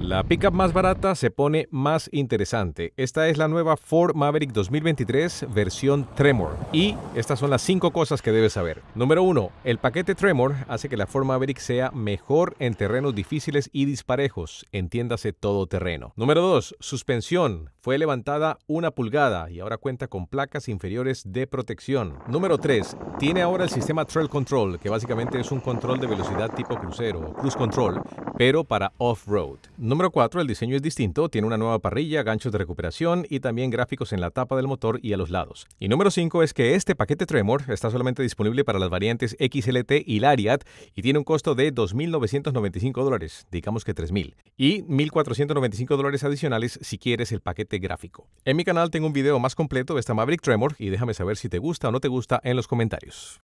La pickup más barata se pone más interesante. Esta es la nueva Ford Maverick 2023 versión Tremor. Y estas son las cinco cosas que debes saber. Número 1. El paquete Tremor hace que la Ford Maverick sea mejor en terrenos difíciles y disparejos. Entiéndase todo terreno. Número 2. Suspensión. Fue levantada una pulgada y ahora cuenta con placas inferiores de protección. Número 3. Tiene ahora el sistema Trail Control, que básicamente es un control de velocidad tipo crucero o cruise control, pero para off-road. Número 4. El diseño es distinto, tiene una nueva parrilla, ganchos de recuperación y también gráficos en la tapa del motor y a los lados. Y número 5 es que este paquete Tremor está solamente disponible para las variantes XLT y Lariat y tiene un costo de 2.995 dólares, digamos que 3.000, y 1.495 dólares adicionales si quieres el paquete gráfico. En mi canal tengo un video más completo de esta Maverick Tremor y déjame saber si te gusta o no te gusta en los comentarios.